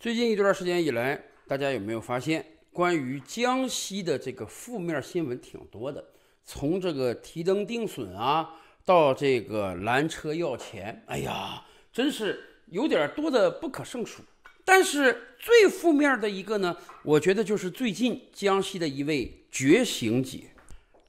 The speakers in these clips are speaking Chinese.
最近一段时间以来，大家有没有发现关于江西的这个负面新闻挺多的？从这个提灯定损啊，到这个拦车要钱，哎呀，真是有点多的不可胜数。但是最负面的一个呢，我觉得就是最近江西的一位觉醒姐。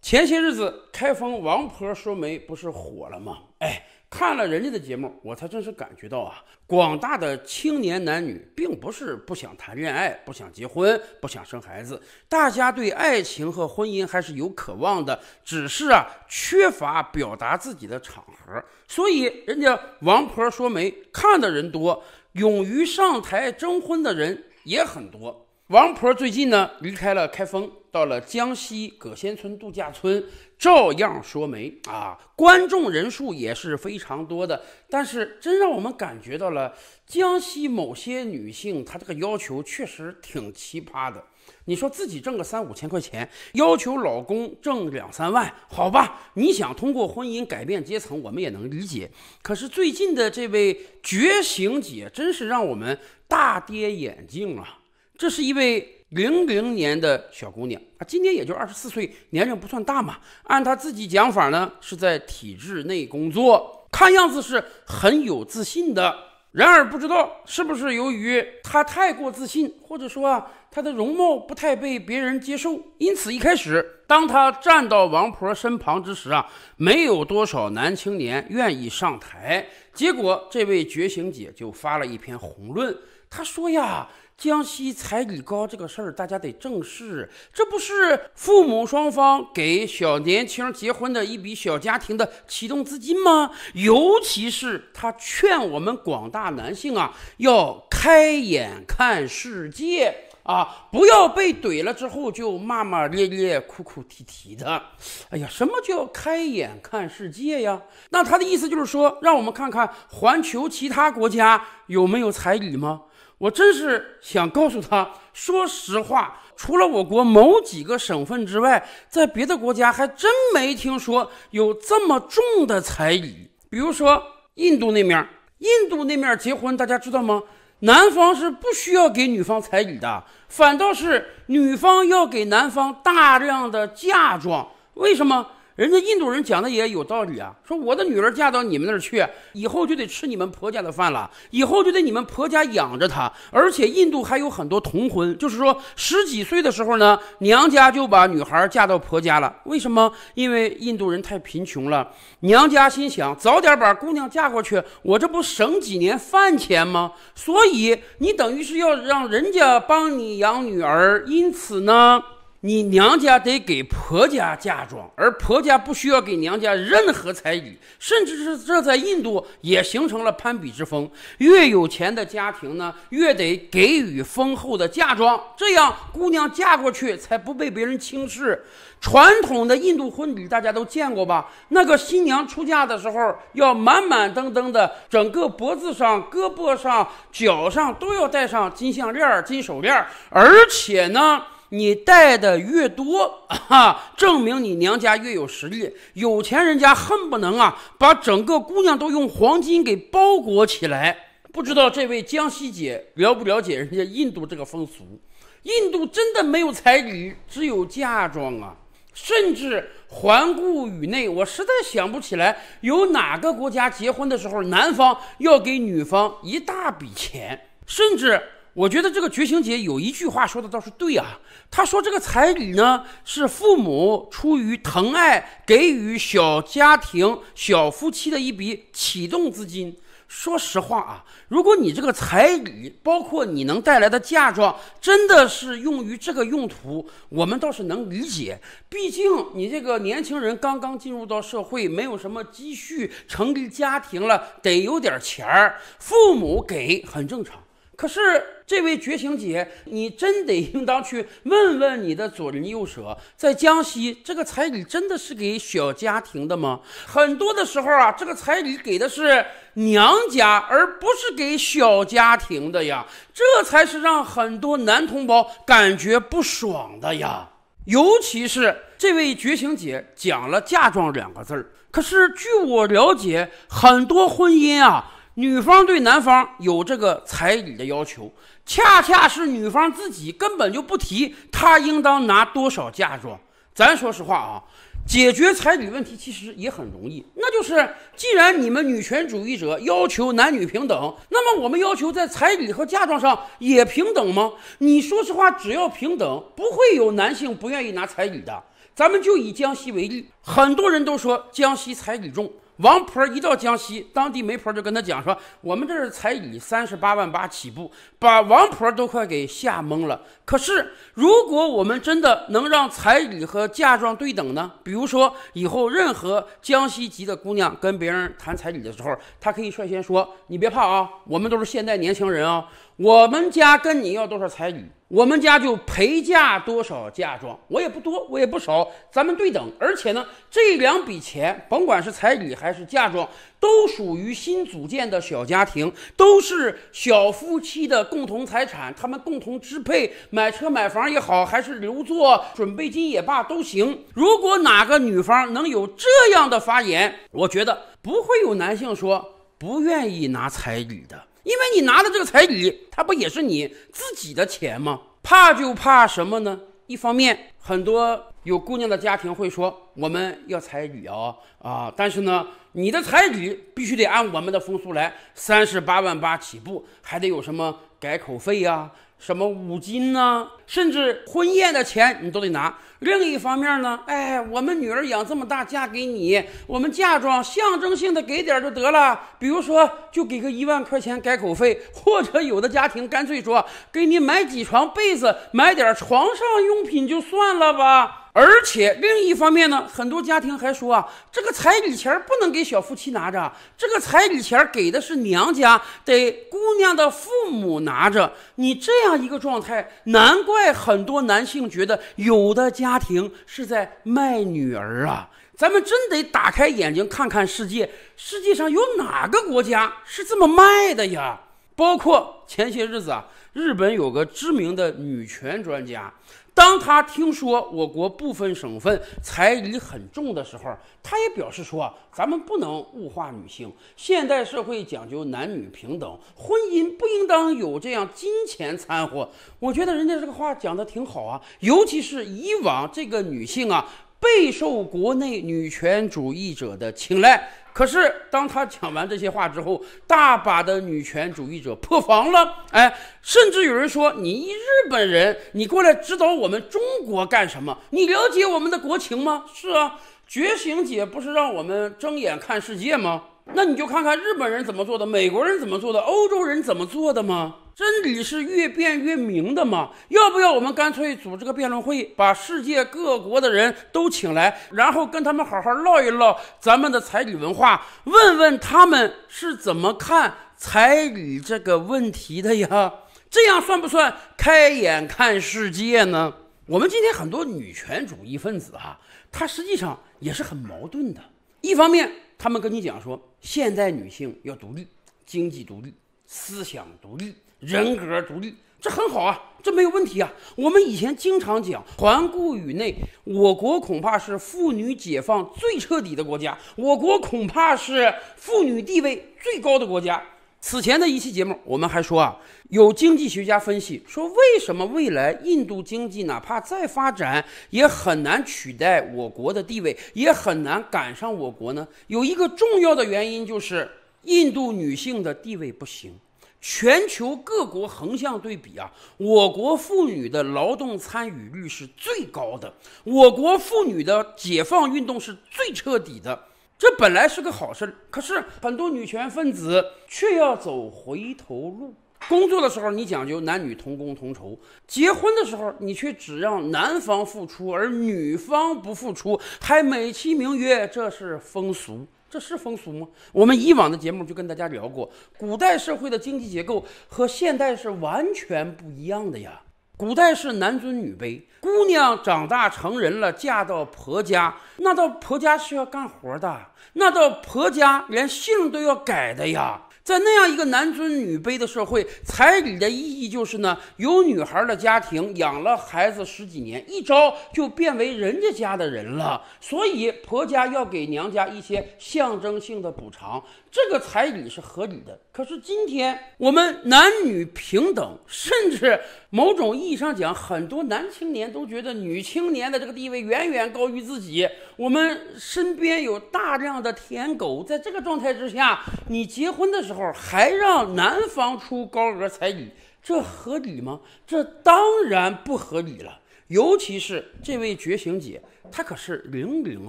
前些日子，开封王婆说媒不是火了吗？哎。看了人家的节目，我才真是感觉到啊，广大的青年男女并不是不想谈恋爱、不想结婚、不想生孩子，大家对爱情和婚姻还是有渴望的，只是啊缺乏表达自己的场合。所以，人家王婆说媒看的人多，勇于上台征婚的人也很多。王婆最近呢离开了开封，到了江西葛仙村度假村，照样说媒啊，观众人数也是非常多的。但是真让我们感觉到了江西某些女性，她这个要求确实挺奇葩的。你说自己挣个三五千块钱，要求老公挣两三万，好吧，你想通过婚姻改变阶层，我们也能理解。可是最近的这位觉醒姐，真是让我们大跌眼镜啊！这是一位零零年的小姑娘啊，今年也就二十四岁，年龄不算大嘛。按她自己讲法呢，是在体制内工作，看样子是很有自信的。然而不知道是不是由于她太过自信，或者说啊她的容貌不太被别人接受，因此一开始，当她站到王婆身旁之时啊，没有多少男青年愿意上台。结果这位觉醒姐就发了一篇红论，她说呀。江西彩礼高这个事儿，大家得正视。这不是父母双方给小年轻结婚的一笔小家庭的启动资金吗？尤其是他劝我们广大男性啊，要开眼看世界啊，不要被怼了之后就骂骂咧咧、哭哭啼啼的。哎呀，什么叫开眼看世界呀？那他的意思就是说，让我们看看环球其他国家有没有彩礼吗？我真是想告诉他说实话，除了我国某几个省份之外，在别的国家还真没听说有这么重的彩礼。比如说印度那面，印度那面结婚，大家知道吗？男方是不需要给女方彩礼的，反倒是女方要给男方大量的嫁妆。为什么？人家印度人讲的也有道理啊，说我的女儿嫁到你们那儿去，以后就得吃你们婆家的饭了，以后就得你们婆家养着她。而且印度还有很多童婚，就是说十几岁的时候呢，娘家就把女孩嫁到婆家了。为什么？因为印度人太贫穷了，娘家心想早点把姑娘嫁过去，我这不省几年饭钱吗？所以你等于是要让人家帮你养女儿，因此呢。你娘家得给婆家嫁妆，而婆家不需要给娘家任何彩礼，甚至是这在印度也形成了攀比之风。越有钱的家庭呢，越得给予丰厚的嫁妆，这样姑娘嫁过去才不被别人轻视。传统的印度婚礼大家都见过吧？那个新娘出嫁的时候，要满满登登的，整个脖子上、胳膊上、脚上都要戴上金项链、金手链，而且呢。你带的越多，哈，证明你娘家越有实力。有钱人家恨不能啊，把整个姑娘都用黄金给包裹起来。不知道这位江西姐了不了解人家印度这个风俗？印度真的没有彩礼，只有嫁妆啊！甚至环顾宇内，我实在想不起来有哪个国家结婚的时候男方要给女方一大笔钱，甚至。我觉得这个绝情姐有一句话说的倒是对啊，她说这个彩礼呢是父母出于疼爱给予小家庭、小夫妻的一笔启动资金。说实话啊，如果你这个彩礼包括你能带来的嫁妆真的是用于这个用途，我们倒是能理解。毕竟你这个年轻人刚刚进入到社会，没有什么积蓄，成立家庭了得有点钱儿，父母给很正常。可是，这位觉醒姐，你真得应当去问问你的左邻右舍，在江西，这个彩礼真的是给小家庭的吗？很多的时候啊，这个彩礼给的是娘家，而不是给小家庭的呀。这才是让很多男同胞感觉不爽的呀。尤其是这位觉醒姐讲了“嫁妆”两个字儿，可是据我了解，很多婚姻啊。女方对男方有这个彩礼的要求，恰恰是女方自己根本就不提她应当拿多少嫁妆。咱说实话啊，解决彩礼问题其实也很容易，那就是既然你们女权主义者要求男女平等，那么我们要求在彩礼和嫁妆上也平等吗？你说实话，只要平等，不会有男性不愿意拿彩礼的。咱们就以江西为例，很多人都说江西彩礼重。王婆一到江西，当地媒婆就跟他讲说：“我们这儿彩礼三十八万八起步，把王婆都快给吓懵了。”可是，如果我们真的能让彩礼和嫁妆对等呢？比如说，以后任何江西籍的姑娘跟别人谈彩礼的时候，她可以率先说：“你别怕啊，我们都是现代年轻人啊。”我们家跟你要多少彩礼，我们家就陪嫁多少嫁妆，我也不多，我也不少，咱们对等。而且呢，这两笔钱，甭管是彩礼还是嫁妆，都属于新组建的小家庭，都是小夫妻的共同财产，他们共同支配，买车买房也好，还是留作准备金也罢，都行。如果哪个女方能有这样的发言，我觉得不会有男性说不愿意拿彩礼的。因为你拿的这个彩礼，它不也是你自己的钱吗？怕就怕什么呢？一方面，很多有姑娘的家庭会说我们要彩礼哦啊，但是呢，你的彩礼必须得按我们的风俗来，三十八万八起步，还得有什么改口费啊。什么五金呐，甚至婚宴的钱你都得拿。另一方面呢，哎，我们女儿养这么大，嫁给你，我们嫁妆象征性的给点就得了。比如说，就给个一万块钱改口费，或者有的家庭干脆说给你买几床被子，买点床上用品就算了吧。而且另一方面呢，很多家庭还说啊，这个彩礼钱不能给小夫妻拿着，这个彩礼钱给的是娘家，得姑娘的父母拿着。你这样一个状态，难怪很多男性觉得有的家庭是在卖女儿啊。咱们真得打开眼睛看看世界，世界上有哪个国家是这么卖的呀？包括前些日子啊，日本有个知名的女权专家。当他听说我国部分省份彩礼很重的时候，他也表示说：“咱们不能物化女性。现代社会讲究男女平等，婚姻不应当有这样金钱掺和。”我觉得人家这个话讲的挺好啊，尤其是以往这个女性啊。备受国内女权主义者的青睐，可是当他讲完这些话之后，大把的女权主义者破防了。哎，甚至有人说：“你日本人，你过来指导我们中国干什么？你了解我们的国情吗？”是啊，觉醒姐不是让我们睁眼看世界吗？那你就看看日本人怎么做的，美国人怎么做的，欧洲人怎么做的吗？真理是越辩越明的嘛？要不要我们干脆组织个辩论会，把世界各国的人都请来，然后跟他们好好唠一唠咱们的彩礼文化，问问他们是怎么看彩礼这个问题的呀？这样算不算开眼看世界呢？我们今天很多女权主义分子啊，她实际上也是很矛盾的。一方面，他们跟你讲说，现代女性要独立，经济独立。思想独立，人格独立，这很好啊，这没有问题啊。我们以前经常讲，环顾宇内，我国恐怕是妇女解放最彻底的国家，我国恐怕是妇女地位最高的国家。此前的一期节目，我们还说啊，有经济学家分析说，为什么未来印度经济哪怕再发展，也很难取代我国的地位，也很难赶上我国呢？有一个重要的原因就是。印度女性的地位不行，全球各国横向对比啊，我国妇女的劳动参与率是最高的，我国妇女的解放运动是最彻底的，这本来是个好事儿，可是很多女权分子却要走回头路。工作的时候你讲究男女同工同酬，结婚的时候你却只让男方付出，而女方不付出，还美其名曰这是风俗。这是风俗吗？我们以往的节目就跟大家聊过，古代社会的经济结构和现代是完全不一样的呀。古代是男尊女卑，姑娘长大成人了，嫁到婆家，那到婆家是要干活的，那到婆家连姓都要改的呀。在那样一个男尊女卑的社会，彩礼的意义就是呢，有女孩的家庭养了孩子十几年，一招就变为人家家的人了，所以婆家要给娘家一些象征性的补偿。这个彩礼是合理的，可是今天我们男女平等，甚至某种意义上讲，很多男青年都觉得女青年的这个地位远远高于自己。我们身边有大量的舔狗，在这个状态之下，你结婚的时候还让男方出高额彩礼，这合理吗？这当然不合理了。尤其是这位觉醒姐，她可是零零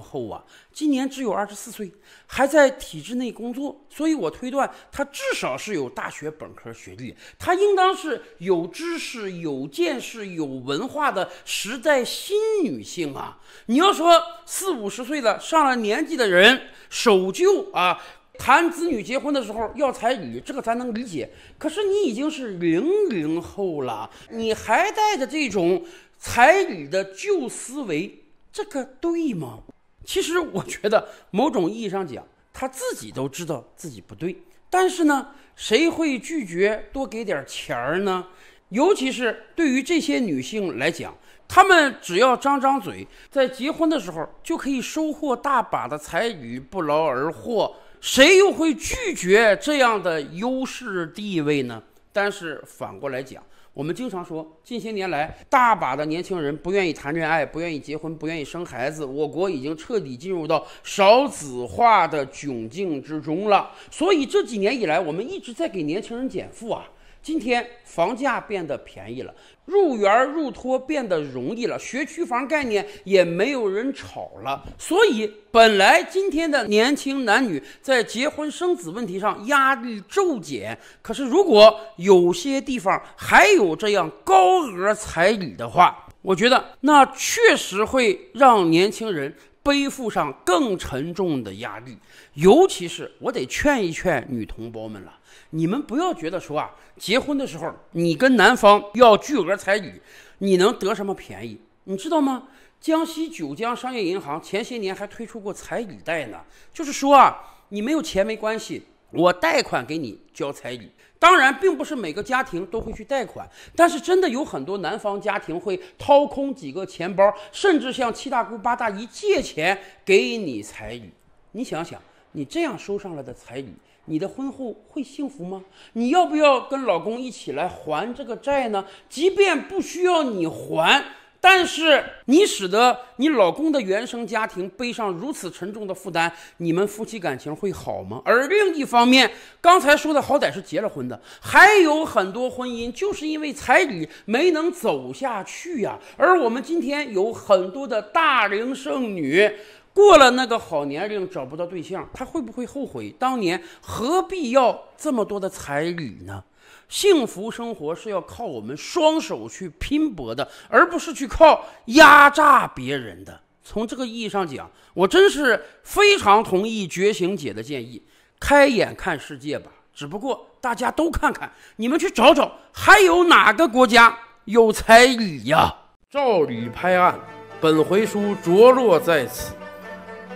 后啊，今年只有二十四岁，还在体制内工作，所以我推断她至少是有大学本科学历，她应当是有知识、有见识、有文化的时代新女性啊！你要说四五十岁了、上了年纪的人守旧啊，谈子女结婚的时候要彩礼，这个咱能理解。可是你已经是零零后了，你还带着这种……彩礼的旧思维，这个对吗？其实我觉得，某种意义上讲，他自己都知道自己不对。但是呢，谁会拒绝多给点钱儿呢？尤其是对于这些女性来讲，她们只要张张嘴，在结婚的时候就可以收获大把的彩礼，不劳而获。谁又会拒绝这样的优势地位呢？但是反过来讲。我们经常说，近些年来大把的年轻人不愿意谈恋爱，不愿意结婚，不愿意生孩子，我国已经彻底进入到少子化的窘境之中了。所以这几年以来，我们一直在给年轻人减负啊。今天房价变得便宜了，入园入托变得容易了，学区房概念也没有人炒了，所以本来今天的年轻男女在结婚生子问题上压力骤减。可是如果有些地方还有这样高额彩礼的话，我觉得那确实会让年轻人。背负上更沉重的压力，尤其是我得劝一劝女同胞们了，你们不要觉得说啊，结婚的时候你跟男方要巨额彩礼，你能得什么便宜？你知道吗？江西九江商业银行前些年还推出过彩礼贷呢，就是说啊，你没有钱没关系，我贷款给你交彩礼。当然，并不是每个家庭都会去贷款，但是真的有很多男方家庭会掏空几个钱包，甚至向七大姑八大姨借钱给你彩礼。你想想，你这样收上来的彩礼，你的婚后会幸福吗？你要不要跟老公一起来还这个债呢？即便不需要你还。但是你使得你老公的原生家庭背上如此沉重的负担，你们夫妻感情会好吗？而另一方面，刚才说的好歹是结了婚的，还有很多婚姻就是因为彩礼没能走下去呀。而我们今天有很多的大龄剩女，过了那个好年龄找不到对象，她会不会后悔当年何必要这么多的彩礼呢？幸福生活是要靠我们双手去拼搏的，而不是去靠压榨别人的。从这个意义上讲，我真是非常同意觉醒姐的建议，开眼看世界吧。只不过大家都看看，你们去找找，还有哪个国家有彩礼呀？照理拍案，本回书着落在此。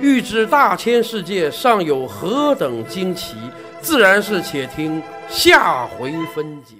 欲知大千世界尚有何等惊奇？自然是，且听下回分解。